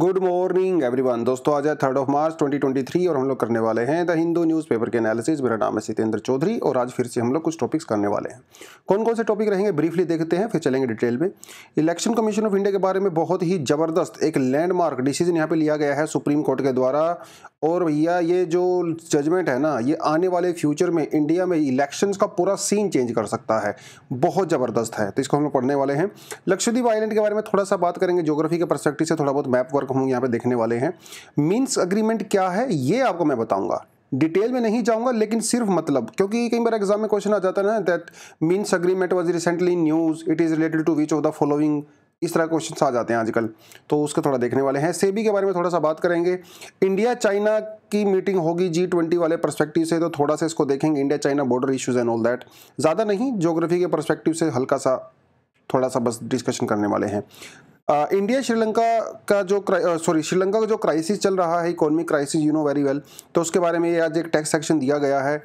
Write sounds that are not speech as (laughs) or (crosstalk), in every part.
good morning everyone दोस्तों आज है थर्ड ऑफ मार्च 2023 और हम लोग करने वाले हैं द हिंदू न्यूज़पेपर के एनालिसिस मेरा नाम है सितेंद्र चौधरी और आज फिर से हम लोग कुछ टॉपिक्स करने वाले हैं कौन कौन से टॉपिक रहेंगे ब्रीफली देखते हैं फिर चलेंगे डिटेल में इलेक्शन कमीशन ऑफ इंडिया के बारे में बहुत ही ज़बरदस्त एक लैंडमार्क डिसीजन यहाँ पर लिया गया है सुप्रीम कोर्ट के द्वारा और भैया ये जो जजमेंट है ना ये आने वाले फ्यूचर में इंडिया में इलेक्शंस का पूरा सीन चेंज कर सकता है बहुत ज़बरदस्त है तो इसको हम लोग पढ़ने वाले हैं लक्षद्वीप आइलैंड के बारे में थोड़ा सा बात करेंगे जोग्राफी के परस्पेक्टिव से थोड़ा बहुत मैप वर्क हम यहाँ पे देखने वाले हैं मीन्स अग्रीमेंट क्या है ये आपको मैं बताऊँगा डिटेल में नहीं जाऊंगा लेकिन सिर्फ मतलब क्योंकि कई बार एग्जाम में क्वेश्चन आ जाता है ना that means agreement was recently news it is related to which of the following इस तरह क्वेश्चन आ जाते हैं आजकल तो उसके थोड़ा देखने वाले हैं सेबी के बारे में थोड़ा सा बात करेंगे इंडिया चाइना की मीटिंग होगी जी ट्वेंटी वाले परस्पेक्टिव से तो थोड़ा सा इसको देखेंगे India China border issues and all that ज़्यादा नहीं जोग्राफी के परस्पेक्टिव से हल्का सा थोड़ा सा बस डिस्कशन करने वाले हैं आ, इंडिया श्रीलंका का जो सॉरी श्रीलंका का जो क्राइसिस चल रहा है economic crisis you know very well तो उसके बारे में आज एक टैक्स सेक्शन दिया गया है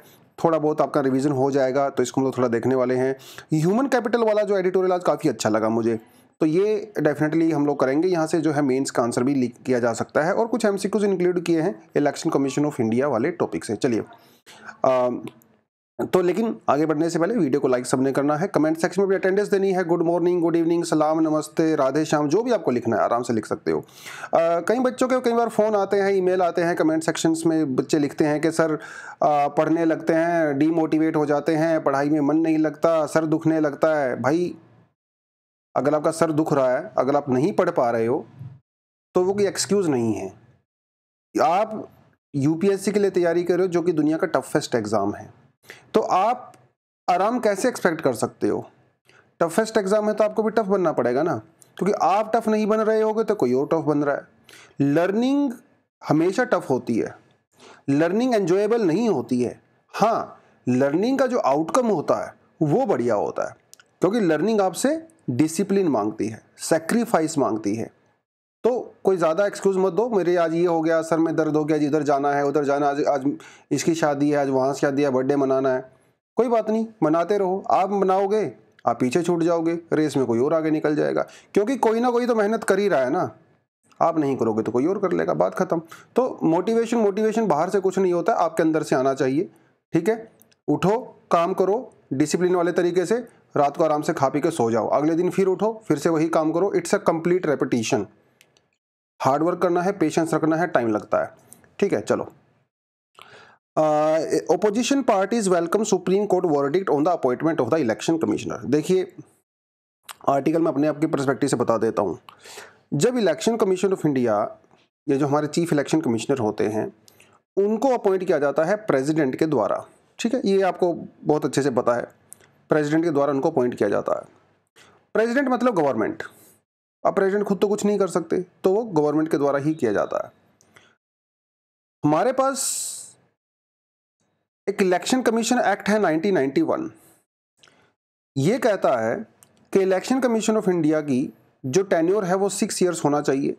थोड़ा बहुत आपका रिवीजन हो जाएगा तो इसको हम लोग थोड़ा देखने वाले हैं ह्यूमन कैपिटल वाला जो एडिटोरियल आज काफ़ी अच्छा लगा मुझे तो ये डेफिनेटली हम लोग करेंगे यहाँ से जो है मेंस का आंसर भी लीक किया जा सकता है और कुछ एम इंक्लूड किए हैं इलेक्शन कमीशन ऑफ इंडिया वाले टॉपिक से चलिए तो लेकिन आगे बढ़ने से पहले वीडियो को लाइक सबने करना है कमेंट सेक्शन में भी अटेंडेंस देनी है गुड मॉर्निंग गुड इवनिंग सलाम नमस्ते राधे श्याम जो भी आपको लिखना है आराम से लिख सकते हो कई बच्चों के कई बार फ़ोन आते हैं ईमेल आते हैं कमेंट सेक्शंस में बच्चे लिखते हैं कि सर आ, पढ़ने लगते हैं डीमोटिवेट हो जाते हैं पढ़ाई में मन नहीं लगता सर दुखने लगता है भाई अगर आपका सर दुख रहा है अगर आप नहीं पढ़ पा रहे हो तो वो कोई एक्सक्यूज़ नहीं है आप यूपीएससी के लिए तैयारी कर रहे हो जो कि दुनिया का टफेस्ट एग्ज़ाम है तो आप आराम कैसे एक्सपेक्ट कर सकते हो टफेस्ट एग्ज़ाम है तो आपको भी टफ बनना पड़ेगा ना क्योंकि आप टफ नहीं बन रहे होगे तो कोई और टफ बन रहा है लर्निंग हमेशा टफ होती है लर्निंग एन्जॉयबल नहीं होती है हाँ लर्निंग का जो आउटकम होता है वो बढ़िया होता है क्योंकि लर्निंग आपसे डिसिप्लिन मांगती है सेक्रीफाइस मांगती है तो कोई ज़्यादा एक्सक्यूज़ मत दो मेरे आज ये हो गया सर में दर्द हो गया जी इधर जाना है उधर जाना आज आज इसकी शादी है आज वहाँ शादी है बर्थडे मनाना है कोई बात नहीं मनाते रहो आप मनाओगे आप पीछे छूट जाओगे रेस में कोई और आगे निकल जाएगा क्योंकि कोई ना कोई तो मेहनत कर ही रहा है ना आप नहीं करोगे तो कोई और कर लेगा बात ख़त्म तो मोटिवेशन मोटिवेशन बाहर से कुछ नहीं होता आपके अंदर से आना चाहिए ठीक है उठो काम करो डिसिप्लिन वाले तरीके से रात को आराम से खा पी के सो जाओ अगले दिन फिर उठो फिर से वही काम करो it's a complete repetition hard work करना है पेशेंस रखना है टाइम लगता है ठीक है चलो opposition parties welcome supreme court verdict on the appointment of the election commissioner देखिए आर्टिकल में अपने आपके परस्पेक्टिव से बता देता हूँ जब इलेक्शन कमीशन ऑफ इंडिया या जो हमारे चीफ इलेक्शन कमिश्नर होते हैं उनको अपॉइंट किया जाता है प्रेसिडेंट के द्वारा ठीक है ये आपको बहुत अच्छे से पता है प्रेसिडेंट के द्वारा उनको अपॉइंट किया जाता है प्रेसिडेंट मतलब गवर्नमेंट अब प्रेसिडेंट खुद तो कुछ नहीं कर सकते तो वो गवर्नमेंट के द्वारा ही किया जाता है हमारे पास एक इलेक्शन कमीशन एक्ट है 1991 ये कहता है कि इलेक्शन कमीशन ऑफ इंडिया की जो टेन्योर है वो सिक्स इयर्स होना चाहिए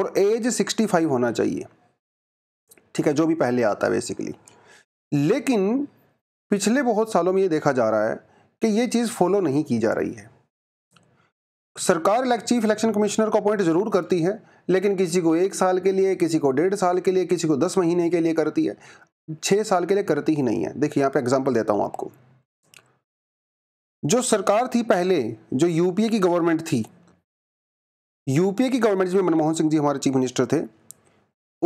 और एज 65 होना चाहिए ठीक है जो भी पहले आता है बेसिकली लेकिन पिछले बहुत सालों में ये देखा जा रहा है कि ये चीज़ फॉलो नहीं की जा रही है सरकार चीफ इलेक्शन कमिश्नर को अपॉइंट ज़रूर करती है लेकिन किसी को एक साल के लिए किसी को डेढ़ साल के लिए किसी को दस महीने के लिए करती है छः साल के लिए करती ही नहीं है देखिए यहाँ पे एग्जांपल देता हूँ आपको जो सरकार थी पहले जो यूपीए की गवर्नमेंट थी यूपीए की गवर्नमेंट जिसमें मनमोहन सिंह जी हमारे चीफ मिनिस्टर थे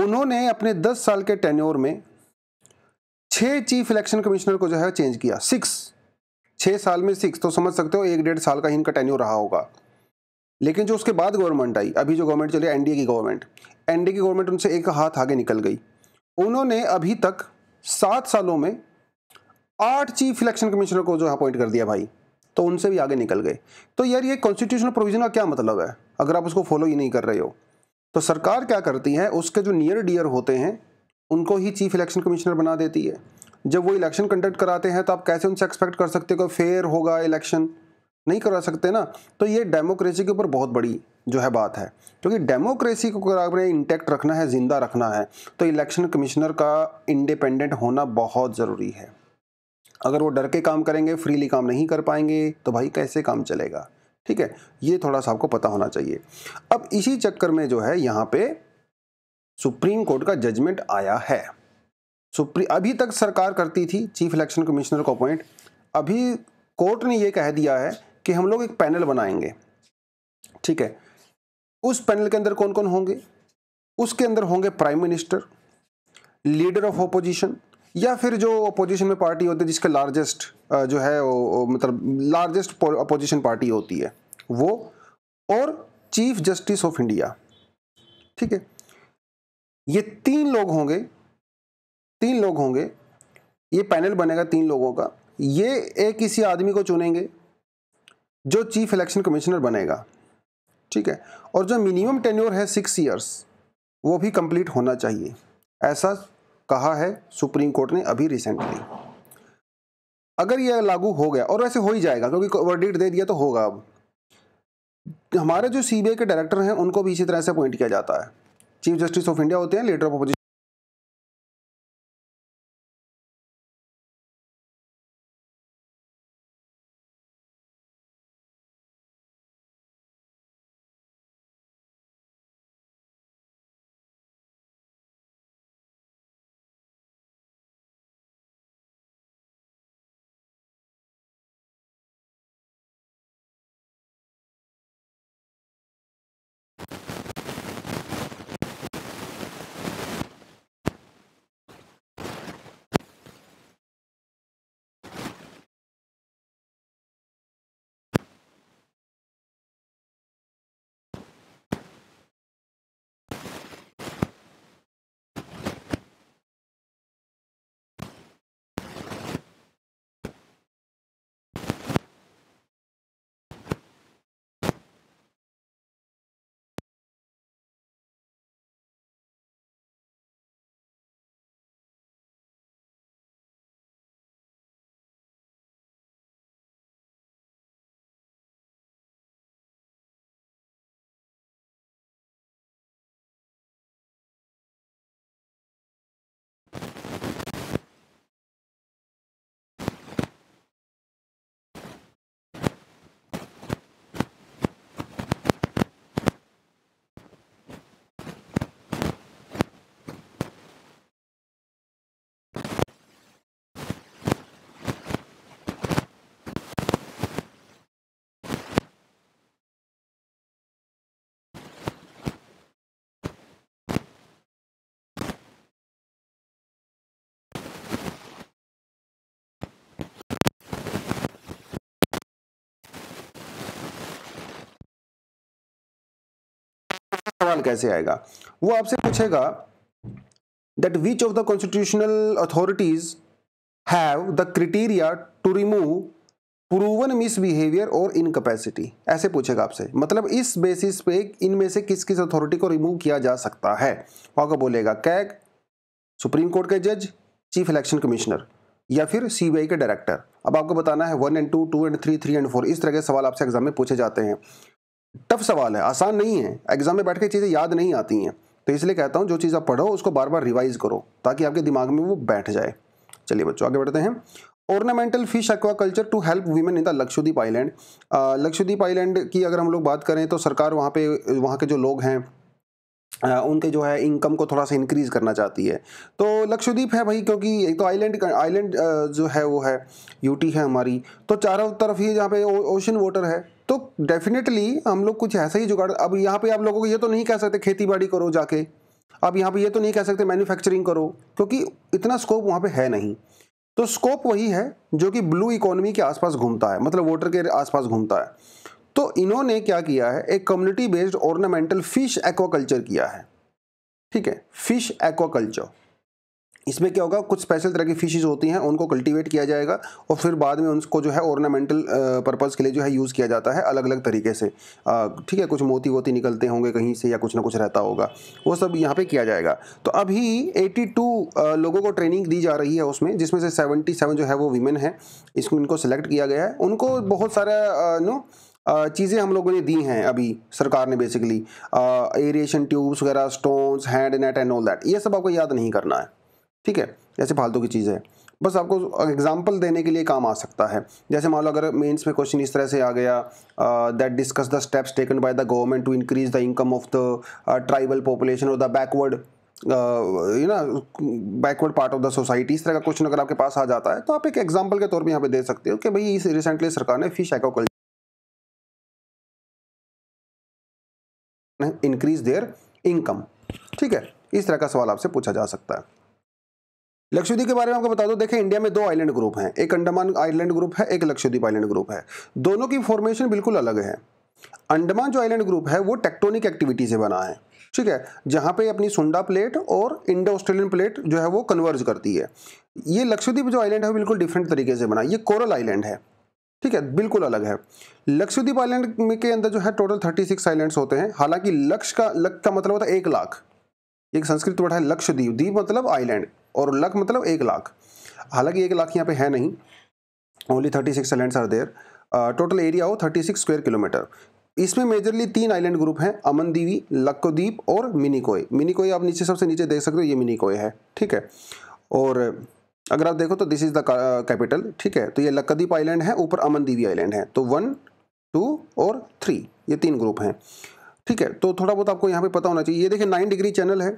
उन्होंने अपने दस साल के टेन्योर में छः चीफ इलेक्शन कमिश्नर को जो है चेंज किया सिक्स छः साल में सिक्स तो समझ सकते हो एक डेढ़ साल का ही इनका टेन्यू रहा होगा लेकिन जो उसके बाद गवर्नमेंट आई अभी जो गवर्नमेंट चली एन की गवर्नमेंट एन की गवर्नमेंट उनसे एक हाथ आगे निकल गई उन्होंने अभी तक सात सालों में आठ चीफ इलेक्शन कमिश्नर को जो अपॉइंट कर दिया भाई तो उनसे भी आगे निकल गए तो यार ये कॉन्स्टिट्यूशनल प्रोविजन का क्या मतलब है अगर आप उसको फॉलो ही नहीं कर रहे हो तो सरकार क्या करती है उसके जो नियर डियर होते हैं उनको ही चीफ इलेक्शन कमिश्नर बना देती है जब वो इलेक्शन कंडक्ट कराते हैं तो आप कैसे उनसे एक्सपेक्ट कर सकते हो फेयर होगा इलेक्शन नहीं करा सकते ना तो ये डेमोक्रेसी के ऊपर बहुत बड़ी जो है बात है क्योंकि डेमोक्रेसी को अगर आपने इंटेक्ट रखना है ज़िंदा रखना है तो इलेक्शन कमिश्नर का इंडिपेंडेंट होना बहुत ज़रूरी है अगर वो डर के काम करेंगे फ्रीली काम नहीं कर पाएंगे तो भाई कैसे काम चलेगा ठीक है ये थोड़ा सा आपको पता होना चाहिए अब इसी चक्कर में जो है यहाँ पे सुप्रीम कोर्ट का जजमेंट आया है सुप्री अभी तक सरकार करती थी चीफ इलेक्शन कमिश्नर को अपॉइंट अभी कोर्ट ने ये कह दिया है कि हम लोग एक पैनल बनाएंगे ठीक है उस पैनल के अंदर कौन कौन होंगे उसके अंदर होंगे prime minister leader of opposition या फिर जो अपोजिशन में पार्टी होती है जिसका लार्जेस्ट जो है वो मतलब लार्जेस्ट अपोजिशन पार्टी होती है वो और चीफ जस्टिस ऑफ इंडिया ठीक है ये तीन लोग होंगे तीन लोग होंगे ये पैनल बनेगा तीन लोगों का ये एक किसी आदमी को चुनेंगे जो चीफ इलेक्शन कमिश्नर बनेगा ठीक है और जो मिनिमम टेन्योर है सिक्स ईयर्स वो भी कंप्लीट होना चाहिए ऐसा कहा है सुप्रीम कोर्ट ने अभी रिसेंटली अगर यह लागू हो गया और वैसे हो ही जाएगा क्योंकि वर्डिट दे दिया तो होगा अब हमारे जो सीबीआई के डायरेक्टर हैं उनको भी इसी तरह से अपॉइंट किया जाता है चीफ जस्टिस ऑफ इंडिया होते हैं लीडर ऑफ सवाल कैसे आएगा वो आपसे पूछेगा that which of the constitutional authorities have the criteria to remove proven misbehaviour और इनकेपेसिटी ऐसे पूछेगा आपसे मतलब इस बेसिस पे इनमें से किस किस अथॉरिटी को रिमूव किया जा सकता है वहाँ का बोलेगा कैग सुप्रीम कोर्ट के जज चीफ इलेक्शन कमिश्नर या फिर सीबीआई के डायरेक्टर अब आपको बताना है one and two two and three three and four इस तरह के सवाल आपसे एग्जाम में पूछे जाते हैं टफ सवाल है आसान नहीं है एग्जाम में बैठ के चीज़ें याद नहीं आती हैं तो इसलिए कहता हूँ जो चीज़ आप पढ़ो उसको बार बार रिवाइज करो ताकि आपके दिमाग में वो बैठ जाए चलिए बच्चों आगे बढ़ते हैं ornamental fish aquaculture to help women in the Lakshadweep island Lakshadweep island की अगर हम लोग बात करें तो सरकार वहाँ पे वहाँ के जो लोग हैं उनके जो है इनकम को थोड़ा सा इंक्रीज़ करना चाहती है तो लक्षद्वीप है भाई क्योंकि एक तो आइलैंड आइलैंड जो है वो है यूटी है हमारी तो चारों तरफ ही जहाँ पे ओशन वाटर है तो डेफिनेटली हम लोग कुछ ऐसा ही जुगाड़ अब यहाँ पे आप लोगों को ये तो नहीं कह सकते खेती बाड़ी करो जाके अब यहाँ पे ये तो नहीं कह सकते मैन्युफैक्चरिंग करो क्योंकि इतना स्कोप वहाँ पे है नहीं तो स्कोप वही है जो कि ब्लू इकोनॉमी के आसपास घूमता है मतलब वोटर के आसपास घूमता है तो इन्होंने क्या किया है एक community based ornamental fish aquaculture किया है ठीक है फिश एक्वाकल्चर इसमें क्या होगा कुछ स्पेशल तरह की फिशेज होती हैं उनको कल्टीवेट किया जाएगा और फिर बाद में उनको जो है ऑर्नामेंटल पर्पज़ के लिए जो है यूज़ किया जाता है अलग अलग तरीके से ठीक है कुछ मोती वोती निकलते होंगे कहीं से या कुछ ना कुछ रहता होगा वो सब यहाँ पे किया जाएगा तो अभी 82 लोगों को ट्रेनिंग दी जा रही है उसमें जिसमें से सेवेंटी जो है वो वीमेन है इसको इनको सेलेक्ट किया गया है उनको बहुत सारा नो चीज़ें हम लोगों ने दी हैं अभी सरकार ने बेसिकली एरिएशन ट्यूब्स वगैरह stones hand net and all that ये सब आपको याद नहीं करना है ठीक है जैसे फालतू की चीज़ है बस आपको एग्जाम्पल देने के लिए काम आ सकता है जैसे मान लो अगर मेंस में क्वेश्चन इस तरह से आ गया that discuss the steps taken by the government to increase the income of the tribal population और द बैकवर्ड यू ना backward part of the society इस तरह का क्वेश्चन अगर आपके पास आ जाता है तो आप एक एग्जाम्पल के तौर पर यहाँ पे दे सकते हो कि भाई इस रिसेंटली सरकार ने fish culture increase their income ठीक है इस तरह का सवाल आपसे पूछा जा सकता है लक्षद्वीप के बारे में आपको बता दो देखें इंडिया में दो आइलैंड ग्रुप हैं एक अंडमान आइलैंड ग्रुप है एक लक्षद्वीप आइलैंड ग्रुप है दोनों की फॉर्मेशन बिल्कुल अलग है अंडमान जो आइलैंड ग्रुप है वो टेक्टोनिक एक्टिविटी से बना है ठीक है जहाँ पे अपनी सुंडा प्लेट और इंडो ऑस्ट्रेलियन प्लेट जो है वो कन्वर्ज करती है ये लक्षद्वीप जो आइलैंड है बिल्कुल डिफरेंट तरीके से बना ये कोरल आइलैंड है ठीक है बिल्कुल अलग है लक्षद्वीप आइलैंड के अंदर जो है टोटल थर्टी सिक्स आइलैंड्स होते हैं हालांकि लक्ष का लक्ष का मतलब होता है एक लाख एक संस्कृत वर्ड है लक्षद्वीप द्वीप मतलब आइलैंड और लख मतलब एक लाख हालांकि एक लाख यहाँ पे है नहीं only thirty six island are there total area हो थर्टी सिक्स स्क्वेयर किलोमीटर इसमें मेजरली तीन आइलैंड ग्रुप हैं अमन देवी लक्कोद्वीप और मिनिकोय मिनिकोय आप नीचे सबसे नीचे देख सकते हो ये मिनिकोय है ठीक है और अगर आप देखो तो दिस इज़ द कैपिटल ठीक है तो ये लक्कद्वीप आइलैंड है ऊपर अमन देवी आइलैंड है तो वन टू और थ्री ये तीन ग्रुप हैं ठीक है तो थोड़ा बहुत आपको यहाँ पे पता होना चाहिए ये देखिए नाइन डिग्री चैनल है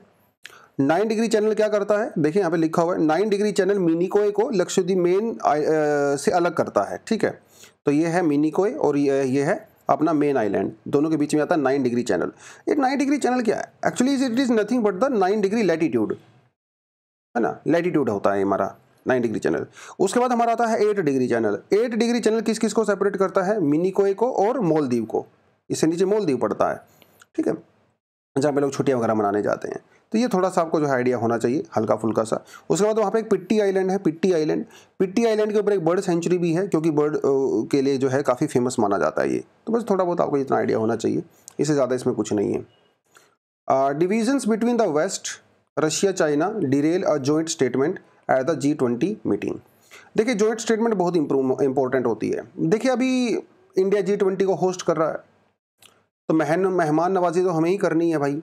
नाइन डिग्री चैनल क्या करता है देखिए यहाँ पे लिखा हुआ है नाइन डिग्री चैनल मिनिकोए को लक्षद्वीप मेन से अलग करता है ठीक है तो ये है मिनिकोए और ये, ये है अपना मेन आइलैंड दोनों के बीच में आता है नाइन डिग्री चैनल ये नाइन डिग्री चैनल क्या है actually it is nothing but the nine degree latitude है ना लेटीट्यूड होता है हमारा नाइन डिग्री चैनल उसके बाद हमारा आता है eight degree channel eight degree channel किस किस को सेपरेट करता है मिनिकोए को और मोलदीव को इससे नीचे मोलदीव पड़ता है ठीक है जहाँ पे लोग छुट्टियाँ वगैरह मनाने जाते हैं तो ये थोड़ा सा आपको जो है आइडिया होना चाहिए हल्का फुल्का सा उसके बाद वहाँ पे एक पिट्टी आइलैंड है पिट्टी आइलैंड पिट्टी आइलैंड के ऊपर एक बर्ड सेंचुरी भी है क्योंकि बर्ड के लिए जो है काफ़ी फेमस माना जाता है ये तो बस थोड़ा बहुत आपको इतना आइडिया होना चाहिए इससे ज़्यादा इसमें कुछ नहीं है divisions between the West Russia China derail a joint statement at the G twenty meeting देखिए जॉइंट स्टेटमेंट बहुत इंपॉर्टेंट होती है देखिए अभी इंडिया जी ट्वेंटी को होस्ट कर रहा है तो मेहन मेहमान नवाजी तो हमें ही करनी है भाई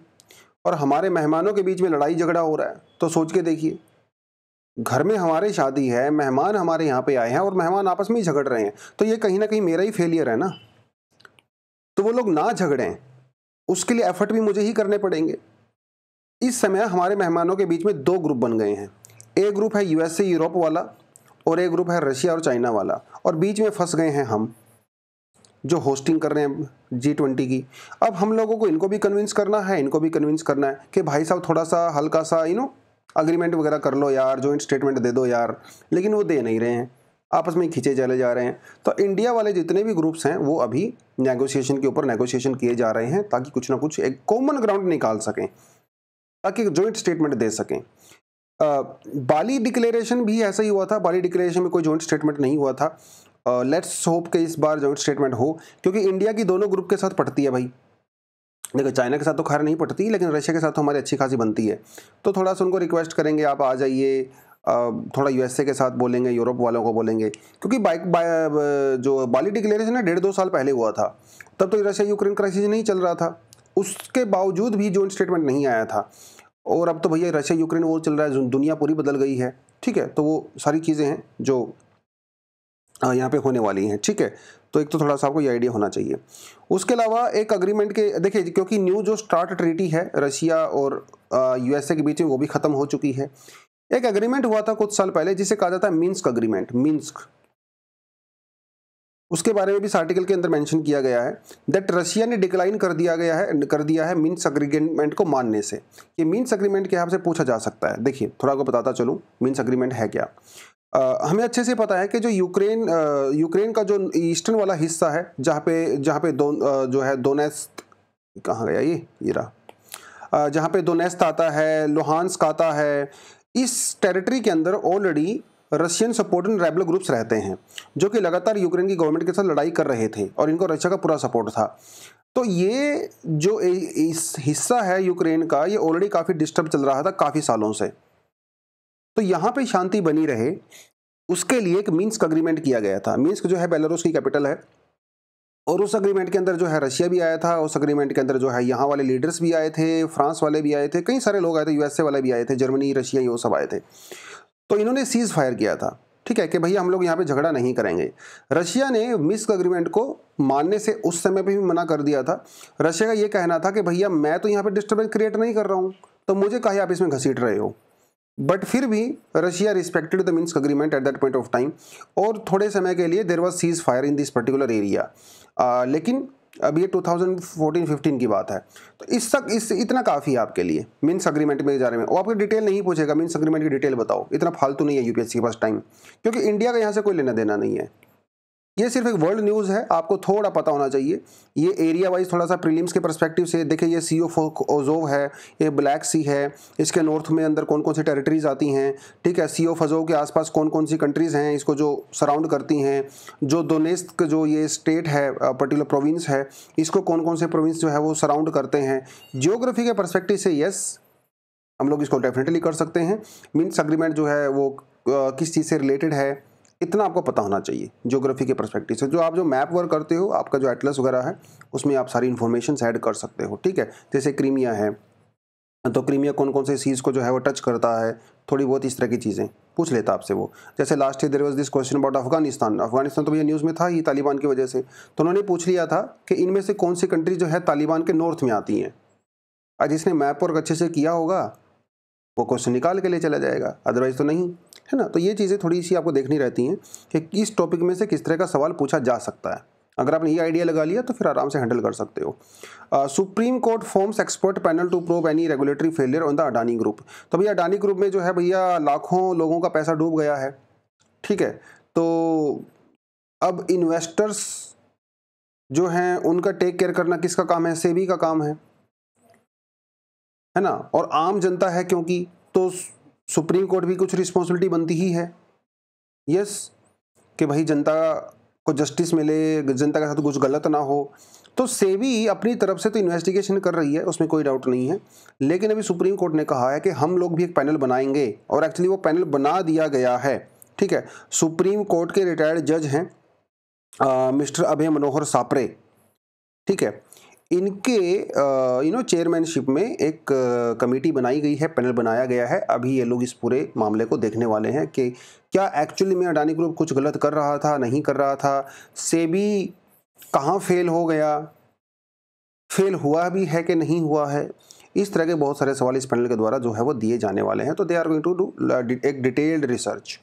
और हमारे मेहमानों के बीच में लड़ाई झगड़ा हो रहा है तो सोच के देखिए घर में हमारे शादी है मेहमान हमारे यहाँ पे आए हैं और मेहमान आपस में ही झगड़ रहे हैं तो ये कहीं ना कहीं मेरा ही फेलियर है ना तो वो लोग ना झगड़ें उसके लिए एफर्ट भी मुझे ही करने पड़ेंगे इस समय हमारे मेहमानों के बीच में दो ग्रुप बन गए हैं एक ग्रुप है यूएसए यूरोप वाला और एक ग्रुप है रशिया और चाइना वाला और बीच में फंस गए हैं हम जो होस्टिंग कर रहे हैं जी ट्वेंटी की अब हम लोगों को इनको भी कन्विंस करना है इनको भी कन्विंस करना है कि भाई साहब थोड़ा सा हल्का सा यू नो अग्रीमेंट वगैरह कर लो यार जॉइंट स्टेटमेंट दे दो यार लेकिन वो दे नहीं रहे हैं आपस में खींचे चले जा रहे हैं तो इंडिया वाले जितने भी ग्रुप्स हैं वो अभी नेगोशिएशन के ऊपर नेगोशिएशन किए जा रहे हैं ताकि कुछ ना कुछ एक कॉमन ग्राउंड निकाल सकें ताकि जॉइंट स्टेटमेंट दे सकें आ, बाली डिक्लेरेशन भी ऐसा ही हुआ था बाली डिक्लेरेशन में कोई जॉइंट स्टेटमेंट नहीं हुआ था लेट्स होप के इस बार जॉइंट स्टेटमेंट हो क्योंकि इंडिया की दोनों ग्रुप के साथ पटती है भाई देखो चाइना के साथ तो खैर नहीं पटती लेकिन रशिया के साथ तो हमारी अच्छी खासी बनती है तो थोड़ा सा उनको रिक्वेस्ट करेंगे आप आ जाइए थोड़ा यूएसए के साथ बोलेंगे यूरोप वालों को बोलेंगे क्योंकि बाइक जो बाली डिक्लेरेशन है डेढ़ दो साल पहले हुआ था तब तो रशिया यूक्रेन क्राइसिस नहीं चल रहा था उसके बावजूद भी जॉइंट स्टेटमेंट नहीं आया था और अब तो भैया रशिया यूक्रेन वो चल रहा है दुनिया पूरी बदल गई है ठीक है तो वो सारी चीज़ें हैं जो हाँ, यहाँ पे होने वाली हैं ठीक है तो एक तो थोड़ा सा आपको ये आइडिया होना चाहिए उसके अलावा एक अग्रीमेंट के देखिए क्योंकि न्यू जो स्टार्ट ट्रीटी है रशिया और यूएसए के बीच में वो भी ख़त्म हो चुकी है एक अग्रीमेंट हुआ था कुछ साल पहले जिसे कहा जाता है मिन्स्क अग्रीमेंट मिन्स्क उसके बारे में भी इस आर्टिकल के अंदर मेंशन किया गया है दैट रशिया ने डिक्लाइन कर दिया गया है कर दिया है मीन्स अग्रीमेंट को मानने से ये मीन्स अग्रीमेंट हिसाब से पूछा जा सकता है देखिए थोड़ा को बताता चलूँ मीन्स अग्रीमेंट है क्या हमें अच्छे से पता है कि जो यूक्रेन यूक्रेन का जो ईस्टर्न वाला हिस्सा है जहाँ पे जहाँ पे दो जो है दोनेस्त कहाँ गया ये ये रहा जहाँ पे दोनेस्त आता है लोहानस्क आता है इस टेरिटरी के अंदर already Russian supported rebel groups रहते हैं जो कि लगातार यूक्रेन की गवर्नमेंट के साथ लड़ाई कर रहे थे और इनको रशिया का पूरा सपोर्ट था तो ये जो इस हिस्सा है यूक्रेन का ये ऑलरेडी काफ़ी डिस्टर्ब चल रहा था काफ़ी सालों से तो यहाँ पे शांति बनी रहे उसके लिए एक मीन्स का अग्रीमेंट किया गया था मीन्स जो है बेलारूस की कैपिटल है और उस अग्रीमेंट के अंदर जो है रशिया भी आया था उस अग्रीमेंट के अंदर जो है यहाँ वाले लीडर्स भी आए थे फ्रांस वाले भी आए थे कई सारे लोग आए थे यूएसए वाले भी आए थे जर्मनी रशिया ये सब आए थे तो इन्होंने सीज़ फायर किया था ठीक है कि भैया हम लोग यहाँ पे झगड़ा नहीं करेंगे रशिया ने मिस्क अग्रीमेंट को मानने से उस समय पे भी मना कर दिया था रशिया का ये कहना था कि भैया मैं तो यहाँ पे डिस्टर्बेंस क्रिएट नहीं कर रहा हूँ तो मुझे कहा आप इसमें घसीट रहे हो बट फिर भी Russia respected the Minsk agreement at that point of time और थोड़े समय के लिए there was ceasefire in this particular area लेकिन अब ये 2014-15 की बात है तो इस तक इस इतना काफ़ी है आपके लिए मीन्स अग्रीमेंट में जा रहे में वो आपकी डिटेल नहीं पूछेगा मिन्स अग्रीमेंट की डिटेल बताओ इतना फालतू नहीं है यूपीएससी के पास टाइम क्योंकि इंडिया का यहाँ से कोई लेना देना नहीं है ये सिर्फ एक वर्ल्ड न्यूज़ है आपको थोड़ा पता होना चाहिए ये एरिया वाइज थोड़ा सा प्रीलिम्स के परस्पेक्टिव से देखिए ये सी ऑफ ओजोव है ये ब्लैक सी है इसके नॉर्थ में अंदर कौन कौन सी टेरिटरीज आती हैं ठीक है सी ऑफ अजोव के आसपास कौन कौन सी कंट्रीज़ हैं इसको जो सराउंड करती हैं जो दोनेस्क जो ये स्टेट है पर्टिकुलर प्रोविंस है इसको कौन कौन से प्रोविंस जो है वो सराउंड करते हैं जियोग्राफी के परस्पेक्टिव से यस हम लोग इसको डेफिनेटली कर सकते हैं मीन्स अग्रीमेंट जो है वो किस चीज़ से रिलेटेड है इतना आपको पता होना चाहिए ज्योग्राफी के परस्पेक्टिव से जो आप जो मैप वर्क करते हो आपका जो एटलस वगैरह है उसमें आप सारी इन्फॉर्मेशन ऐड कर सकते हो ठीक है जैसे क्रीमिया है तो क्रीमिया कौन कौन से सीज़ को जो है वो टच करता है थोड़ी बहुत इस तरह की चीज़ें पूछ लेता आपसे वो जैसे last year there was this question about Afghanistan Afghanistan तो भैया न्यूज़ में था ही तालिबान की वजह से तो उन्होंने पूछ लिया था कि इनमें से कौन सी कंट्री जो है तालिबान के नॉर्थ में आती हैं आज इसने मैप वर्क अच्छे से किया होगा वो क्वेश्चन निकाल के ले चला जाएगा अदरवाइज़ तो नहीं है ना तो ये चीज़ें थोड़ी सी आपको देखनी रहती हैं कि किस टॉपिक में से किस तरह का सवाल पूछा जा सकता है अगर आपने ये आइडिया लगा लिया तो फिर आराम से हैंडल कर सकते हो supreme court forms expert panel to prove any regulatory failure on the Adani group तो भैया अडानी ग्रुप में जो है भैया लाखों लोगों का पैसा डूब गया है ठीक है तो अब इन्वेस्टर्स जो हैं उनका टेक केयर करना किसका काम है सेबी का काम है है ना और आम जनता है क्योंकि तो सुप्रीम कोर्ट भी कुछ रिस्पॉन्सिबिलिटी बनती ही है यस कि भाई जनता को जस्टिस मिले जनता के साथ कुछ गलत ना हो तो सेबी अपनी तरफ से तो इन्वेस्टिगेशन कर रही है उसमें कोई डाउट नहीं है लेकिन अभी सुप्रीम कोर्ट ने कहा है कि हम लोग भी एक पैनल बनाएंगे और एक्चुअली वो पैनल बना दिया गया है ठीक है सुप्रीम कोर्ट के रिटायर्ड जज हैं मिस्टर अभय मनोहर सापरे ठीक है इनके यू नो चेयरमैनशिप में एक कमेटी बनाई गई है पैनल बनाया गया है अभी ये लोग इस पूरे मामले को देखने वाले हैं कि क्या एक्चुअली में अडानी ग्रुप कुछ गलत कर रहा था नहीं कर रहा था सेबी कहाँ फेल हो गया फेल हुआ भी है कि नहीं हुआ है इस तरह के बहुत सारे सवाल इस पैनल के द्वारा जो है वो दिए जाने वाले हैं तो they are going to do एक डिटेल्ड रिसर्च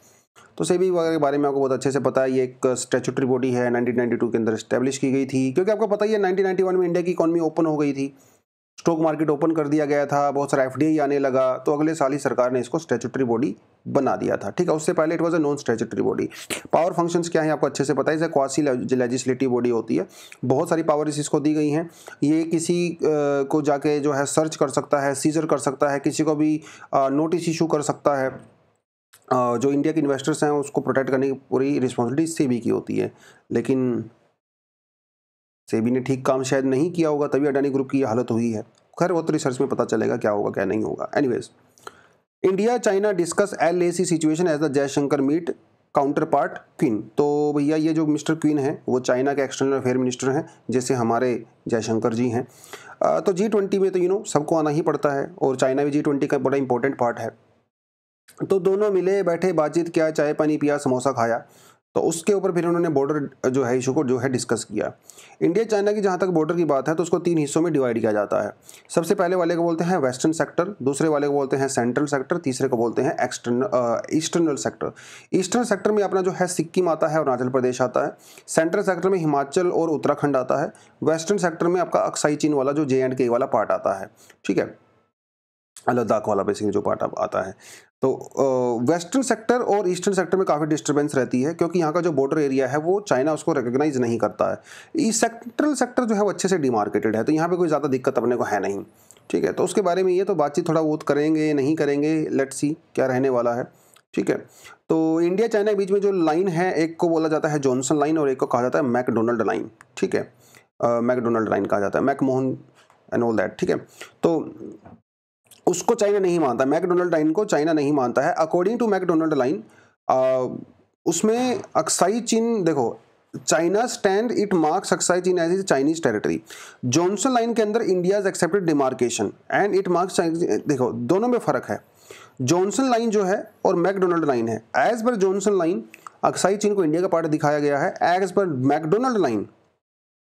तो सेबी वगैरह के बारे में आपको बहुत अच्छे से पता है ये एक स्टेचुटरी बॉडी है 1992 के अंदर स्टैब्लिश की गई थी क्योंकि आपको पता ही है 1991 में इंडिया की इकोनॉमी ओपन हो गई थी स्टॉक मार्केट ओपन कर दिया गया था बहुत सारा एफ आने लगा तो अगले साल ही सरकार ने इसको स्टेचुटरी बॉडी बना दिया था ठीक है उससे पहले it was a non statutory body power functions क्या है आपको अच्छे से पता है इसे क्वासी लेजिस्लेटिव बॉडी होती है बहुत सारी पावर्स इसको दी गई हैं ये किसी को जाके जो है सर्च कर सकता है सीजर कर सकता है किसी को भी नोटिस इशू कर सकता है जो इंडिया के इन्वेस्टर्स हैं उसको प्रोटेक्ट करने की पूरी रिस्पॉन्सिबिलिटी सेबी की होती है लेकिन सेबी ने ठीक काम शायद नहीं किया होगा तभी अडानी ग्रुप की हालत हुई है खैर वो तो रिसर्च में पता चलेगा क्या होगा क्या नहीं होगा anyways India China discuss L A C situation as the Jaishankar meet counterpart Qin तो भैया ये जो मिस्टर क्वीन हैं वो चाइना के एक्सटर्नल अफेयर मिनिस्टर हैं जैसे हमारे जयशंकर जी हैं तो जी ट्वेंटी में तो यू नो सबको आना ही पड़ता है और चाइना भी जी ट्वेंटी का बड़ा इंपॉर्टेंट पार्ट है तो दोनों मिले बैठे बातचीत किया चाय पानी पिया समोसा खाया तो उसके ऊपर फिर उन्होंने बॉर्डर जो है इशू को जो है डिस्कस किया इंडिया चाइना की जहाँ तक बॉर्डर की बात है तो उसको तीन हिस्सों में डिवाइड किया जाता है सबसे पहले वाले को बोलते हैं वेस्टर्न सेक्टर दूसरे वाले को बोलते हैं सेंट्रल सेक्टर तीसरे को बोलते हैं external eastern sector eastern sector में अपना जो है सिक्किम आता है अरुणाचल प्रदेश आता है सेंट्रल सेक्टर में हिमाचल और उत्तराखंड आता है वेस्टर्न सेक्टर में आपका अक्साई चीन वाला जो जे एंड के वाला पार्ट आता है ठीक है लद्दाख वाला बेसिकली जो पार्ट आता है तो वेस्टर्न सेक्टर और ईस्टर्न सेक्टर में काफ़ी डिस्टर्बेंस रहती है क्योंकि यहाँ का जो बॉर्डर एरिया है वो चाइना उसको रिकोगनाइज नहीं करता है ई सेक्ट्रल सेक्टर जो है वो अच्छे से डिमार्केटेड है तो यहाँ पे कोई ज़्यादा दिक्कत अपने को है नहीं ठीक है तो उसके बारे में ये तो बातचीत थोड़ा बहुत करेंगे नहीं करेंगे लेट सी क्या रहने वाला है ठीक है तो इंडिया चाइना के बीच में जो लाइन है एक को बोला जाता है जॉनसन लाइन और एक को कहा जाता है मैकडोनल्ड लाइन ठीक है मैकडोनल्ड लाइन कहा जाता है मैकमोहन एंड ऑल दैट ठीक है तो उसको चाइना नहीं मानता मैकडोनल्ड लाइन को चाइना नहीं मानता है अकॉर्डिंग टू मैकडोनल्ड लाइन उसमें अक्साई चीन देखो China stand it marks Aksai Chin as is Chinese territory Johnson line के अंदर is accepted demarcation and it marks देखो दोनों में फ़र्क है जॉनसन लाइन जो है और मैकडोनल्ड लाइन है as per Johnson line Aksai Chin को इंडिया का पार्ट दिखाया गया है एज पर मैकडोनल्ड लाइन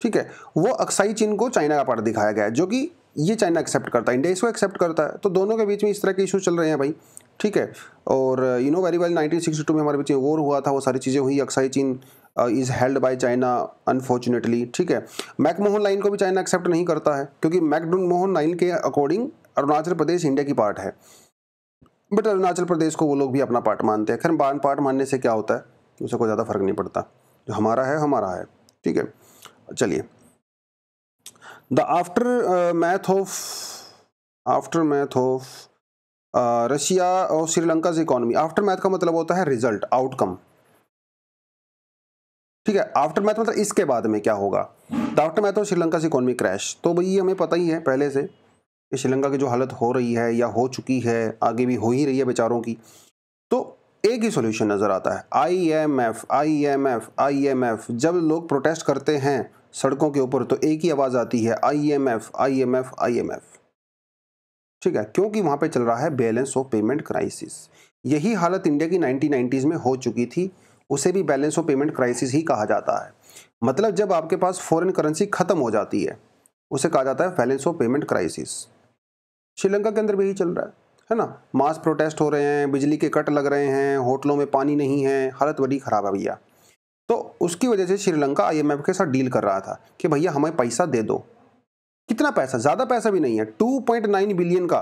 ठीक है वो अक्साई चीन को चाइना का पार्ट दिखाया गया है जो कि ये चाइना एक्सेप्ट करता है इंडिया इसको एक्सेप्ट करता है तो दोनों के बीच में इस तरह के इशू चल रहे हैं भाई ठीक है और यू नो वेरी वेल 1962 में हमारे बीच में वोर हुआ था वो सारी चीज़ें हुई Aksai Chin is held by China unfortunately ठीक है मैकमोहन लाइन को भी चाइना एक्सेप्ट नहीं करता है क्योंकि मैकडन मोहन लाइन के अकॉर्डिंग अरुणाचल प्रदेश इंडिया की पार्ट है बट अरुणाचल प्रदेश को वो लोग भी अपना पार्ट मानते हैं खैर बान पार्ट मानने से क्या होता है उसे कोई ज़्यादा फर्क नहीं पड़ता जो हमारा है हमारा है ठीक है चलिए the aftermath of aftermath of Russia और श्रीलंका से इकोनॉमी आफ्टर मैथ का मतलब होता है रिजल्ट आउटकम ठीक है आफ्टर मैथ मतलब इसके बाद में क्या होगा the aftermath of Sri Lanka से इकोनॉमी क्रैश तो भाई ये हमें पता ही है पहले से कि श्रीलंका की जो हालत हो रही है या हो चुकी है आगे भी हो ही रही है बेचारों की तो एक ही सोल्यूशन नज़र आता है I M F I M F I M F जब लोग प्रोटेस्ट करते हैं सड़कों के ऊपर तो एक ही आवाज़ आती है आईएमएफ आईएमएफ आईएमएफ ठीक है क्योंकि वहाँ पे चल रहा है बैलेंस ऑफ पेमेंट क्राइसिस यही हालत इंडिया की 1990s में हो चुकी थी उसे भी बैलेंस ऑफ पेमेंट क्राइसिस ही कहा जाता है मतलब जब आपके पास फॉरेन करेंसी ख़त्म हो जाती है उसे कहा जाता है balance of payment crisis Sri Lanka के अंदर भी यही चल रहा है है ना मास प्रोटेस्ट हो रहे हैं बिजली के कट लग रहे हैं होटलों में पानी नहीं है हालत बड़ी ख़राब है भैया तो उसकी वजह से श्रीलंका आईएमएफ के साथ डील कर रहा था कि भैया हमें पैसा दे दो कितना पैसा ज़्यादा पैसा भी नहीं है 2.9 बिलियन का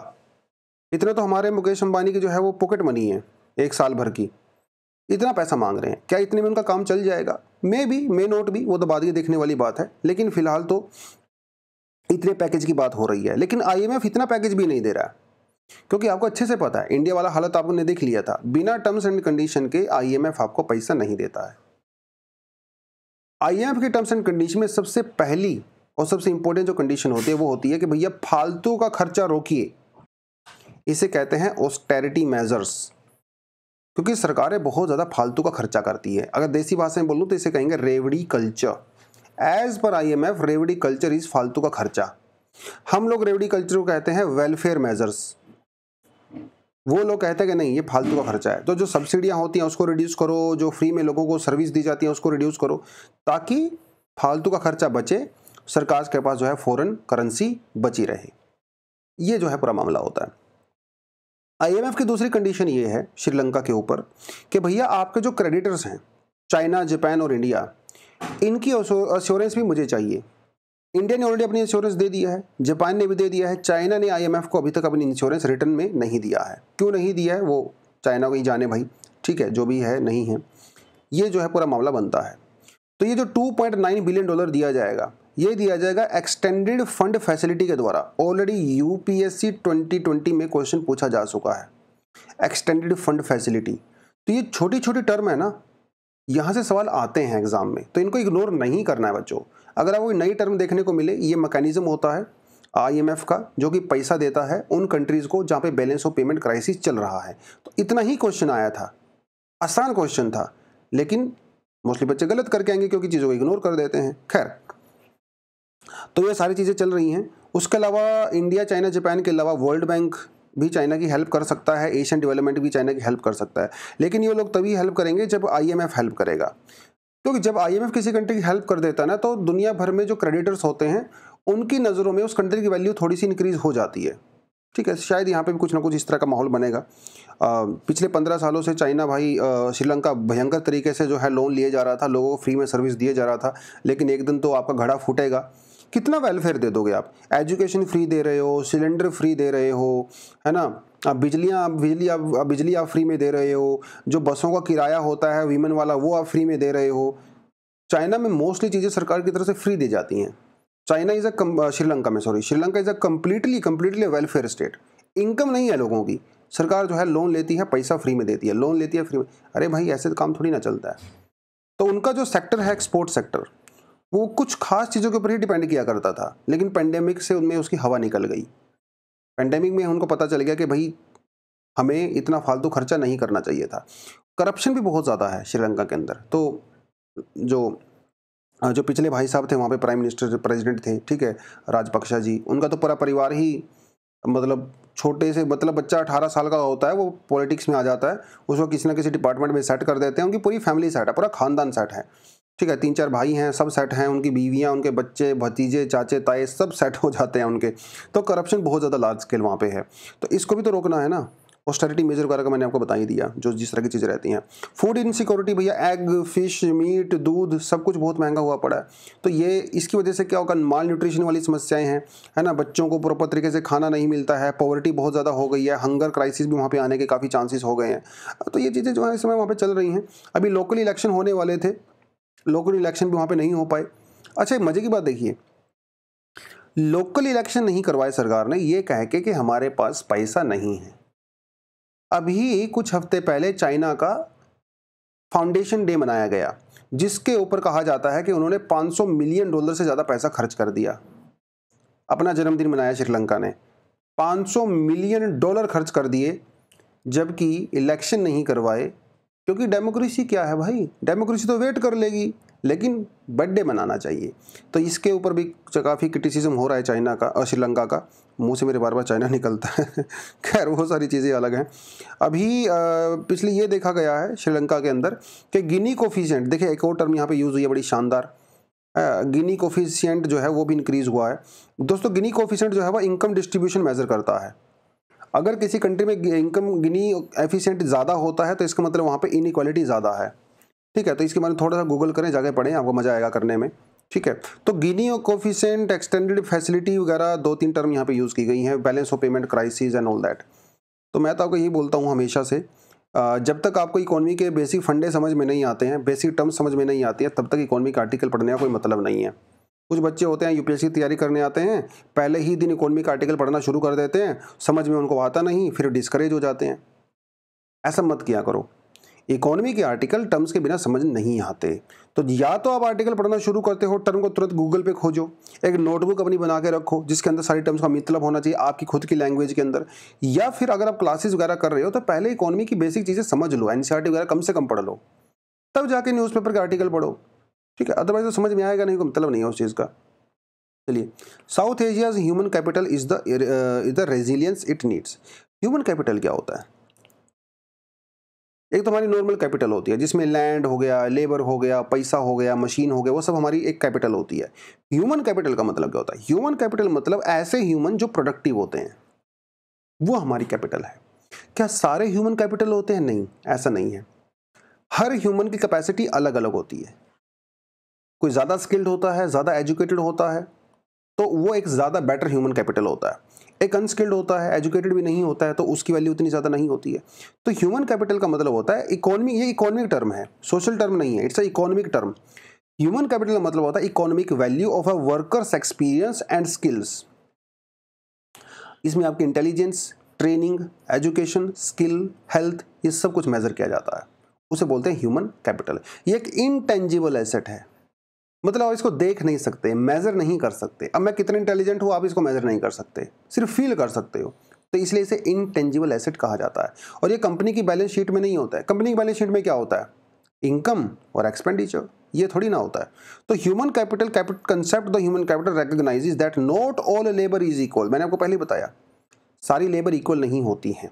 इतना तो हमारे मुकेश अंबानी की जो है वो पॉकेट मनी है एक साल भर की इतना पैसा मांग रहे हैं क्या इतने में उनका काम चल जाएगा मे भी मे नोट भी वो तो बाद की देखने वाली बात है लेकिन फिलहाल तो इतने पैकेज की बात हो रही है लेकिन आईएमएफ इतना पैकेज भी नहीं दे रहा है क्योंकि आपको अच्छे से पता है इंडिया वाला हालत आपने देख लिया था बिना टर्म्स एंड कंडीशन के आईएमएफ आपको पैसा नहीं देता है आईएमएफ के टर्म्स एंड कंडीशन में सबसे पहली और सबसे इंपॉर्टेंट जो कंडीशन होती है वो होती है कि भैया फालतू का खर्चा रोकिए इसे कहते हैं ऑस्टेरिटी मेजर्स क्योंकि सरकारें बहुत ज़्यादा फालतू का खर्चा करती है अगर देसी भाषा में बोलूँ तो इसे कहेंगे revdi culture as per IMF revdi culture is फालतू का खर्चा हम लोग रेवड़ी कल्चर को कहते हैं वेलफेयर मेजर्स वो लोग कहते हैं कि नहीं ये फालतू का खर्चा है तो जो सब्सिडियाँ होती हैं उसको रिड्यूस करो जो फ्री में लोगों को सर्विस दी जाती है उसको रिड्यूस करो ताकि फालतू का खर्चा बचे सरकार के पास जो है फॉरेन करेंसी बची रहे ये जो है पूरा मामला होता है आईएमएफ की दूसरी कंडीशन ये है श्रीलंका के ऊपर कि भैया आपके जो क्रेडिटर्स हैं चाइना जापान और इंडिया इनकी अश्योरेंस भी मुझे चाहिए इंडिया ने ऑलरेडी अपनी इंश्योरेंस दे दिया है जापान ने भी दे दिया है चाइना ने आईएमएफ को अभी तक अपनी इंश्योरेंस रिटर्न में नहीं दिया है क्यों नहीं दिया है वो चाइना को ही जाने भाई ठीक है जो भी है नहीं है ये जो है पूरा मामला बनता है तो ये जो 2.9 बिलियन डॉलर दिया जाएगा ये दिया जाएगा एक्सटेंडेड फंड फैसिलिटी के द्वारा ऑलरेडी यूपीएससी 2020 में क्वेश्चन पूछा जा चुका है एक्सटेंडेड फंड फैसिलिटी तो ये छोटी छोटी टर्म है ना यहाँ से सवाल आते हैं एग्जाम में तो इनको इग्नोर नहीं करना है बच्चों अगर आपको नई टर्म देखने को मिले ये मैकेनिज्म होता है आईएमएफ का जो कि पैसा देता है उन कंट्रीज़ को जहाँ पे बैलेंस ऑफ पेमेंट क्राइसिस चल रहा है तो इतना ही क्वेश्चन आया था आसान क्वेश्चन था लेकिन मोस्टली बच्चे गलत करके आएंगे क्योंकि चीज़ों को इग्नोर कर देते हैं खैर तो ये सारी चीज़ें चल रही हैं उसके अलावा इंडिया चाइना जापान के अलावा वर्ल्ड बैंक भी चाइना की हेल्प कर सकता है एशियन डेवलपमेंट भी चाइना की हेल्प कर सकता है लेकिन ये लोग तभी हेल्प करेंगे जब आईएमएफ हेल्प करेगा क्योंकि जब आईएमएफ किसी कंट्री की हेल्प कर देता है ना तो दुनिया भर में जो क्रेडिटर्स होते हैं उनकी नज़रों में उस कंट्री की वैल्यू थोड़ी सी इंक्रीज़ हो जाती है ठीक है शायद यहाँ पे भी कुछ ना कुछ इस तरह का माहौल बनेगा आ, पिछले पंद्रह सालों से चाइना भाई श्रीलंका भयंकर तरीके से जो है लोन लिए जा रहा था लोगों को फ्री में सर्विस दिए जा रहा था लेकिन एक दिन तो आपका घड़ा फूटेगा कितना वेलफेयर दे दोगे आप एजुकेशन फ्री दे रहे हो सिलेंडर फ्री दे रहे हो है ना आप बिजलियाँ बिजली आप बिजली आप फ्री में दे रहे हो जो बसों का किराया होता है वीमेन वाला वो आप फ्री में दे रहे हो चाइना में मोस्टली चीज़ें सरकार की तरफ से फ्री दी जाती हैं चाइना इज़ अ श्रीलंका में sorry Sri Lanka is a completely completely welfare state income नहीं है लोगों की सरकार जो है लोन लेती है पैसा फ्री में देती है लोन लेती है फ्री में अरे भाई ऐसे तो काम थोड़ी ना चलता है तो उनका जो सेक्टर है एक्सपोर्ट सेक्टर वो कुछ खास चीज़ों के ऊपर ही डिपेंड किया करता था लेकिन पेंडेमिक से उनमें उसकी हवा निकल गई पेंडेमिक में उनको पता चल गया कि भाई हमें इतना फालतू खर्चा नहीं करना चाहिए था करप्शन भी बहुत ज़्यादा है श्रीलंका के अंदर तो जो जो पिछले भाई साहब थे वहाँ पे प्राइम मिनिस्टर प्रेसिडेंट थे ठीक है राजपक्षा जी उनका तो पूरा परिवार ही मतलब छोटे से मतलब बच्चा अठारह साल का होता है वो पॉलिटिक्स में आ जाता है उसको किसी ना किसी डिपार्टमेंट में सेट कर देते हैं उनकी पूरी फैमिली सेट है पूरा खानदान सेट है ठीक है तीन चार भाई हैं सब सेट हैं उनकी बीवियाँ उनके बच्चे भतीजे चाचे ताए सब सेट हो जाते हैं उनके तो करप्शन बहुत ज़्यादा लार्ज स्केल वहाँ पे है तो इसको भी तो रोकना है ना ऑस्टेरिटी मेजर वगैरह का मैंने आपको बता ही दिया जो जिस तरह की चीज़ें रहती हैं फूड इनसिक्योरिटी भैया एग फिश मीट दूध सब कुछ बहुत महंगा हुआ पड़ा है तो ये इसकी वजह से क्या होगा माल न्यूट्रिशन वाली समस्याएं हैं है ना बच्चों को प्रॉपर तरीके से खाना नहीं मिलता है पॉवर्टी बहुत ज़्यादा हो गई है हंगर क्राइसिस भी वहाँ पर आने के काफ़ी चांसेस हो गए हैं तो ये चीज़ें जो है इस समय वहाँ पर चल रही हैं अभी लोकल इलेक्शन होने वाले थे लोकल इलेक्शन भी वहाँ पे नहीं हो पाए अच्छा एक मज़े की बात देखिए लोकल इलेक्शन नहीं करवाए सरकार ने ये कह के कि हमारे पास पैसा नहीं है अभी कुछ हफ्ते पहले चाइना का फाउंडेशन डे मनाया गया जिसके ऊपर कहा जाता है कि उन्होंने 500 मिलियन डॉलर से ज़्यादा पैसा खर्च कर दिया अपना जन्मदिन मनाया श्रीलंका ने 500 मिलियन डॉलर खर्च कर दिए जबकि इलेक्शन नहीं करवाए क्योंकि डेमोक्रेसी क्या है भाई डेमोक्रेसी तो वेट कर लेगी लेकिन बर्थडे मनाना चाहिए तो इसके ऊपर भी काफ़ी क्रिटिसिज्म हो रहा है चाइना का और श्रीलंका का मुंह से मेरे बार बार चाइना (laughs) निकलता है खैर वो सारी चीज़ें अलग हैं अभी पिछले ये देखा गया है श्रीलंका के अंदर कि गिनी कोफिशेंट देखिए एक और टर्म यहाँ पे यूज़ हुई है बड़ी शानदार गिनी कोफिशियंट जो है वो भी इंक्रीज़ हुआ है दोस्तों गिनी कोफिशेंट जो है वह इनकम डिस्ट्रीब्यूशन मेज़र करता है अगर किसी कंट्री में इनकम गिनी एफिशिएंट ज़्यादा होता है तो इसका मतलब वहाँ पर इनक्वालिटी ज़्यादा है ठीक है तो इसके बारे में थोड़ा सा गूगल करें जाके पढ़ें आपको मज़ा आएगा करने में ठीक है तो गिनी और कोफिशेंट एक्सटेंडेड फैसिलिटी वगैरह दो तीन टर्म यहाँ पे यूज़ की गई हैं balance of payment crisis and all that तो मैं तो आपको यही बोलता हूँ हमेशा से जब तक आपको इकोनॉमी के बेसिक फंडे समझ में नहीं आते हैं बेसिक टर्म्स समझ में नहीं आती है तब तक इकोनॉमी का आर्टिकल पढ़ने का कोई मतलब नहीं है कुछ बच्चे होते हैं यूपीएससी की तैयारी करने आते हैं पहले ही दिन इकोनॉमी आर्टिकल पढ़ना शुरू कर देते हैं समझ में उनको आता नहीं फिर डिस्करेज हो जाते हैं ऐसा मत किया करो इकोनॉमी के आर्टिकल टर्म्स के बिना समझ नहीं आते तो या तो आप आर्टिकल पढ़ना शुरू करते हो टर्म को तुरंत गूगल पे खोजो एक नोटबुक अपनी बना के रखो जिसके अंदर सारी टर्म्स का मतलब होना चाहिए आपकी खुद की लैंग्वेज के अंदर या फिर अगर आप क्लासेस वगैरह कर रहे हो तो पहले इकोनॉमी की बेसिक चीज़ें समझ लो एन वगैरह कम से कम पढ़ लो तब जाके न्यूज़पेपर के आर्टिकल पढ़ो ठीक है अदरवाइज तो समझ में आएगा नहीं कोई मतलब नहीं है उस चीज़ का चलिए South Asia's human capital is the is the resilience it needs human capital क्या होता है एक तो हमारी नॉर्मल कैपिटल होती है जिसमें लैंड हो गया लेबर हो गया पैसा हो गया मशीन हो गया वो सब हमारी एक कैपिटल होती है ह्यूमन कैपिटल का मतलब क्या होता है ह्यूमन कैपिटल मतलब ऐसे ह्यूमन जो प्रोडक्टिव होते हैं वो हमारी कैपिटल है क्या सारे ह्यूमन कैपिटल होते हैं नहीं ऐसा नहीं है हर ह्यूमन की कैपेसिटी अलग अलग होती है कोई ज़्यादा स्किल्ड होता है ज़्यादा एजुकेटेड होता है तो वो एक ज़्यादा बेटर ह्यूमन कैपिटल होता है एक अनस्किल्ड होता है एजुकेटेड भी नहीं होता है तो उसकी वैल्यू उतनी ज़्यादा नहीं होती है तो ह्यूमन कैपिटल का मतलब होता है इकोनॉमी ये इकोनॉमिक टर्म है सोशल टर्म नहीं है it's a economic term human capital का मतलब होता है economic value of a worker's experience and skills इसमें आपकी intelligence training education skill health ये सब कुछ मेजर किया जाता है उसे बोलते हैं ह्यूमन कैपिटल ये एक इनटेंजिबल एसेट है मतलब आप इसको देख नहीं सकते मेज़र नहीं कर सकते अब मैं कितने इंटेलिजेंट हूँ आप इसको मेज़र नहीं कर सकते सिर्फ फील कर सकते हो तो इसलिए इसे इनटेंजिबल एसेट कहा जाता है और ये कंपनी की बैलेंस शीट में नहीं होता है कंपनी की बैलेंस शीट में क्या होता है इनकम और एक्सपेंडिचर ये थोड़ी ना होता है तो human capital concept the human capital recognise that not all labour is equal मैंने आपको पहले बताया सारी लेबर इक्वल नहीं होती हैं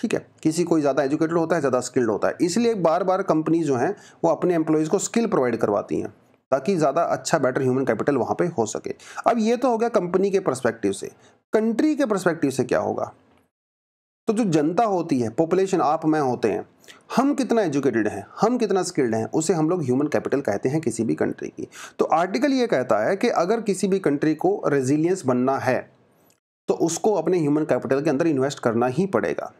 ठीक है किसी कोई ज़्यादा एजुकेटेड होता है ज़्यादा स्किल्ड होता है इसलिए बार बार कंपनी जो हैं वो अपने एम्प्लॉयज़ को स्किल प्रोवाइड करवाती हैं ताकि ज़्यादा अच्छा बेटर ह्यूमन कैपिटल वहाँ पे हो सके अब ये तो हो गया कंपनी के परस्पेक्टिव से कंट्री के परस्पेक्टिव से क्या होगा तो जो जनता होती है पॉपुलेशन आप मैं होते हैं हम कितना एजुकेटेड हैं हम कितना स्किल्ड हैं उसे हम लोग ह्यूमन कैपिटल कहते हैं किसी भी कंट्री की तो आर्टिकल ये कहता है कि अगर किसी भी कंट्री को रेजिलियंस बनना है तो उसको अपने ह्यूमन कैपिटल के अंदर इन्वेस्ट करना ही पड़ेगा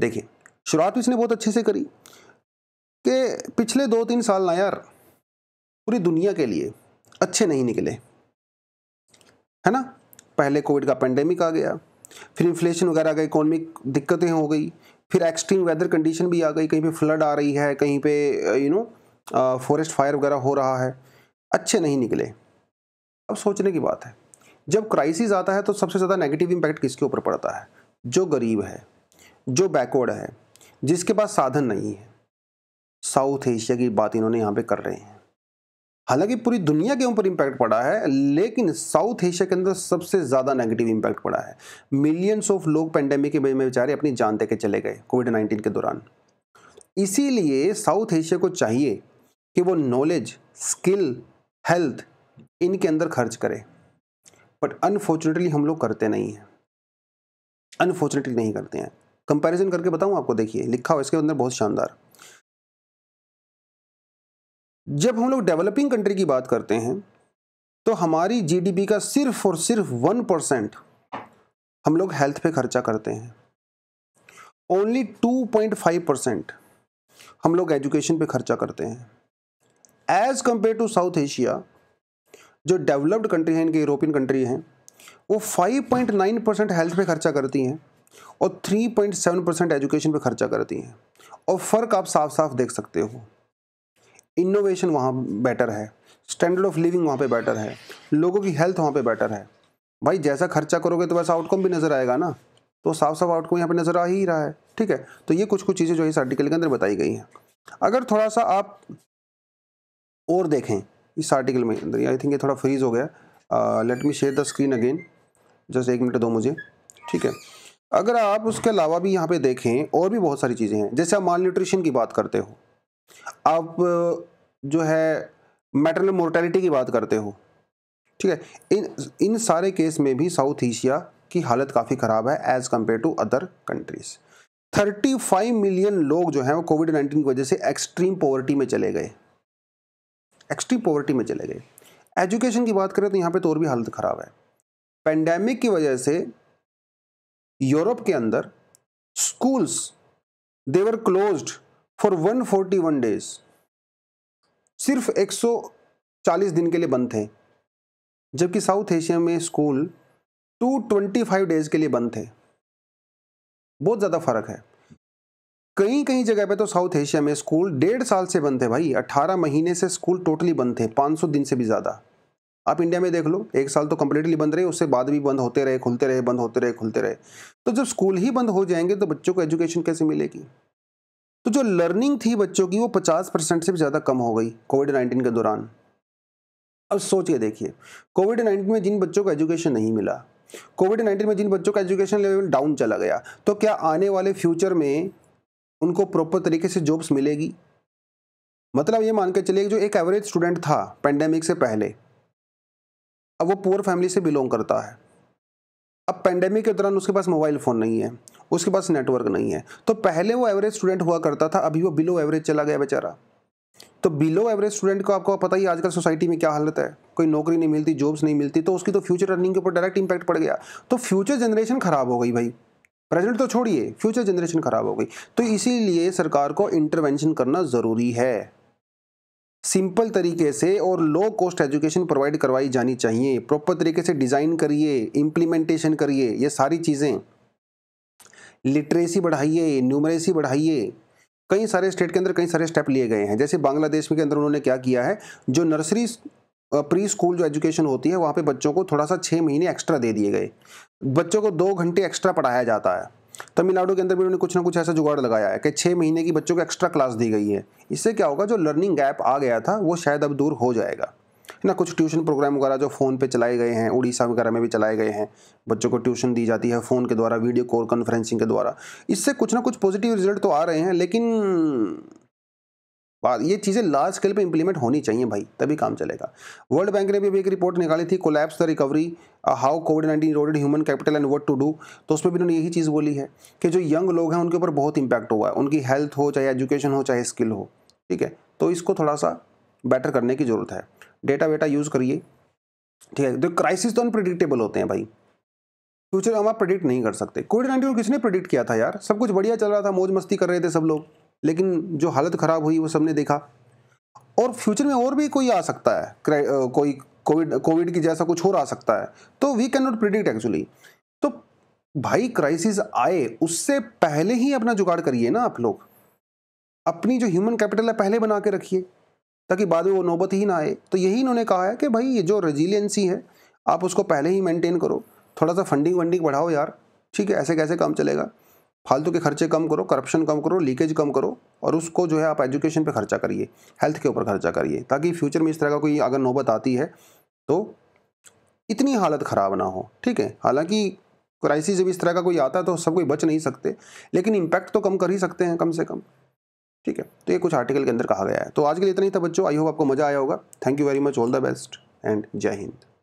देखिए शुरुआत तो इसने बहुत अच्छे से करी कि पिछले दो तीन साल ना यार पूरी दुनिया के लिए अच्छे नहीं निकले है ना पहले कोविड का पेंडेमिक आ गया फिर इन्फ्लेशन वगैरह आ गई इकोनॉमिक दिक्कतें हो गई फिर एक्सट्रीम वेदर कंडीशन भी आ गई कहीं पे फ्लड आ रही है कहीं पे यू नो फॉरेस्ट फायर वगैरह हो रहा है अच्छे नहीं निकले अब सोचने की बात है जब क्राइसिस आता है तो सबसे ज़्यादा नेगेटिव इम्पैक्ट किसके ऊपर पड़ता है जो गरीब है जो बैकवर्ड है जिसके पास साधन नहीं है साउथ एशिया की बात इन्होंने यहाँ पे कर रहे हैं हालांकि पूरी दुनिया के ऊपर इम्पैक्ट पड़ा है लेकिन साउथ एशिया के अंदर सबसे ज़्यादा नेगेटिव इम्पैक्ट पड़ा है मिलियंस ऑफ लोग पेंडेमिक के वजह में बेचारे अपनी जान दे के चले गए कोविड नाइन्टीन के दौरान इसीलिए साउथ एशिया को चाहिए कि वो नॉलेज स्किल हेल्थ इनके अंदर खर्च करे बट अनफॉर्चुनेटली हम लोग करते नहीं हैं अनफॉर्चुनेटली नहीं करते हैं कंपैरिजन करके बताऊं आपको देखिए लिखा हो इसके अंदर बहुत शानदार जब हम लोग डेवलपिंग कंट्री की बात करते हैं तो हमारी जीडीपी का सिर्फ और सिर्फ वन परसेंट हम लोग हेल्थ पे खर्चा करते हैं only two point five percent हम लोग एजुकेशन पे खर्चा करते हैं as compared to South Asia जो डेवलप्ड कंट्री हैं इनके यूरोपियन कंट्री हैं वो five point nine percent health पे खर्चा करती हैं और three point seven percent education पे खर्चा करती हैं और फ़र्क आप साफ साफ देख सकते हो इनोवेशन वहाँ बेटर है स्टैंडर्ड ऑफ लिविंग वहाँ पे बेटर है लोगों की हेल्थ वहाँ पे बेटर है भाई जैसा खर्चा करोगे तो वैसा आउटकम भी नज़र आएगा ना तो साफ साफ आउटकम यहाँ पे नज़र आ ही रहा है ठीक है तो ये कुछ कुछ चीज़ें जो इस आर्टिकल के अंदर बताई गई हैं अगर थोड़ा सा आप और देखें इस आर्टिकल में अंदर आई थिंक ये थोड़ा फ्रीज हो गया let me share the screen again just एक मिनट दो मुझे ठीक है अगर आप उसके अलावा भी यहाँ पे देखें और भी बहुत सारी चीज़ें हैं जैसे आप माल न्यूट्रिशन की बात करते हो अब जो है मेटरनल मोर्टेलिटी की बात करते हो ठीक है इन इन सारे केस में भी साउथ एशिया की हालत काफ़ी ख़राब है as compare to other countries 35 million लोग जो हैं वो कोविड 19 की वजह से एक्सट्रीम पॉवर्टी में चले गए एक्सट्रीम पॉवर्टी में चले गए एजुकेशन की बात करें तो यहाँ पे तो और भी हालत ख़राब है पेंडेमिक की वजह से यूरोप के अंदर schools they were closed for 141 days सिर्फ 140 दिन के लिए बंद थे जबकि साउथ एशिया में स्कूल 225 डेज के लिए बंद थे बहुत ज़्यादा फर्क है कई कई जगह पे तो साउथ एशिया में स्कूल डेढ़ साल से बंद थे भाई 18 महीने से स्कूल टोटली बंद थे 500 दिन से भी ज़्यादा आप इंडिया में देख लो एक साल तो कंप्लीटली बंद रहे उससे बाद भी बंद होते रहे खुलते रहे बंद होते रहे खुलते रहे तो जब स्कूल ही बंद हो जाएंगे तो बच्चों को एजुकेशन कैसे मिलेगी तो जो लर्निंग थी बच्चों की वो पचास परसेंट से भी ज़्यादा कम हो गई कोविड नाइन्टीन के दौरान अब सोच के देखिए कोविड नाइन्टीन में जिन बच्चों को एजुकेशन नहीं मिला कोविड नाइन्टीन में जिन बच्चों का एजुकेशन लेवल डाउन चला गया तो क्या आने वाले फ्यूचर में उनको प्रॉपर तरीके से जॉब्स मिलेगी मतलब ये मान के चलिए जो एक एवरेज स्टूडेंट था पेंडेमिक से पहले अब वो पुअर फैमिली से बिलोंग करता है अब पेंडेमिक के दौरान उसके पास मोबाइल फ़ोन नहीं है उसके पास नेटवर्क नहीं है तो पहले वो एवरेज स्टूडेंट हुआ करता था अभी वो बिलो एवरेज चला गया बेचारा तो बिलो एवरेज स्टूडेंट को आपको पता ही आजकल सोसाइटी में क्या हालत है कोई नौकरी नहीं मिलती जॉब्स नहीं मिलती तो उसकी तो फ्यूचर अर्निंग के ऊपर डायरेक्ट इंपैक्ट पड़ गया तो फ्यूचर जनरेशन खराब हो गई भाई प्रेजेंट तो छोड़िए फ्यूचर जनरेशन खराब हो गई तो इसीलिए सरकार को इंटरवेंशन करना ज़रूरी है सिंपल तरीके से और लो कॉस्ट एजुकेशन प्रोवाइड करवाई जानी चाहिए प्रॉपर तरीके से डिज़ाइन करिए इम्प्लीमेंटेशन करिए ये सारी चीज़ें लिटरेसी बढ़ाइए न्यूमरेसी बढ़ाइए कई सारे स्टेट के अंदर कई सारे स्टेप लिए गए हैं जैसे बांग्लादेश में के अंदर उन्होंने क्या किया है जो नर्सरी प्री स्कूल जो एजुकेशन होती है वहाँ पे बच्चों को थोड़ा सा छः महीने एक्स्ट्रा दे दिए गए बच्चों को दो घंटे एक्स्ट्रा पढ़ाया जाता है तमिलनाडु के अंदर भी उन्होंने कुछ ना कुछ ऐसा जुगाड़ लगाया है कि छः महीने की बच्चों को एक्स्ट्रा क्लास दी गई है इससे क्या होगा जो लर्निंग गैप आ गया था वो शायद अब दूर हो जाएगा ना कुछ ट्यूशन प्रोग्राम वगैरह जो फ़ोन पे चलाए गए हैं उड़ीसा वगैरह में भी चलाए गए हैं बच्चों को ट्यूशन दी जाती है फ़ोन के द्वारा वीडियो कॉल कॉन्फ्रेंसिंग के द्वारा इससे कुछ ना कुछ पॉजिटिव रिजल्ट तो आ रहे हैं लेकिन बात ये चीज़ें लार्ज स्केल पे इंप्लीमेंट होनी चाहिए भाई तभी काम चलेगा वर्ल्ड बैंक ने भी अभी एक रिपोर्ट निकाली थी collapse the recovery how COVID nineteen eroded human capital and what to do तो उसमें भी उन्होंने यही चीज़ बोली है कि जो यंग लोग हैं उनके ऊपर बहुत इंपैक्ट हुआ है उनकी हेल्थ हो चाहे एजुकेशन हो चाहे स्किल हो ठीक है तो इसको थोड़ा सा बेटर करने की ज़रूरत है डेटा वेटा यूज़ करिए ठीक है तो क्राइसिस तो अनप्रडिक्टेबल होते हैं भाई फ्यूचर हम आप प्रिडिक्ट नहीं कर सकते कोविड नाइन्टीन को किसने प्रिडिक्ट किया था यार सब कुछ बढ़िया चल रहा था मौज मस्ती कर रहे थे सब लोग लेकिन जो हालत ख़राब हुई वो सबने देखा और फ्यूचर में और भी कोई आ सकता है कोई कोविड कोविड की जैसा कुछ और आ सकता है तो we can not predict actually तो भाई क्राइसिस आए उससे पहले ही अपना जुगाड़ करिए ना आप लोग अपनी जो ह्यूमन कैपिटल है पहले बना के रखिए ताकि बाद में वो नौबत ही ना आए तो यही इन्होंने कहा है कि भाई ये जो रेजिलियंसी है आप उसको पहले ही मेंटेन करो थोड़ा सा फंडिंग वंडिंग बढ़ाओ यार ठीक है ऐसे कैसे काम चलेगा फालतू के खर्चे कम करो करप्शन कम करो लीकेज कम करो और उसको जो है आप एजुकेशन पे खर्चा करिए हेल्थ के ऊपर खर्चा करिए ताकि फ्यूचर में इस तरह का कोई अगर नौबत आती है तो इतनी हालत ख़राब ना हो ठीक है हालांकि क्राइसिस जब इस तरह का कोई आता है तो सब कोई बच नहीं सकते लेकिन इम्पैक्ट तो कम कर ही सकते हैं कम से कम ठीक है तो ये कुछ आर्टिकल के अंदर कहा गया है तो आज के लिए इतना ही था बच्चों आई होप आपको मज़ा आया होगा thank you very much all the best and जय हिंद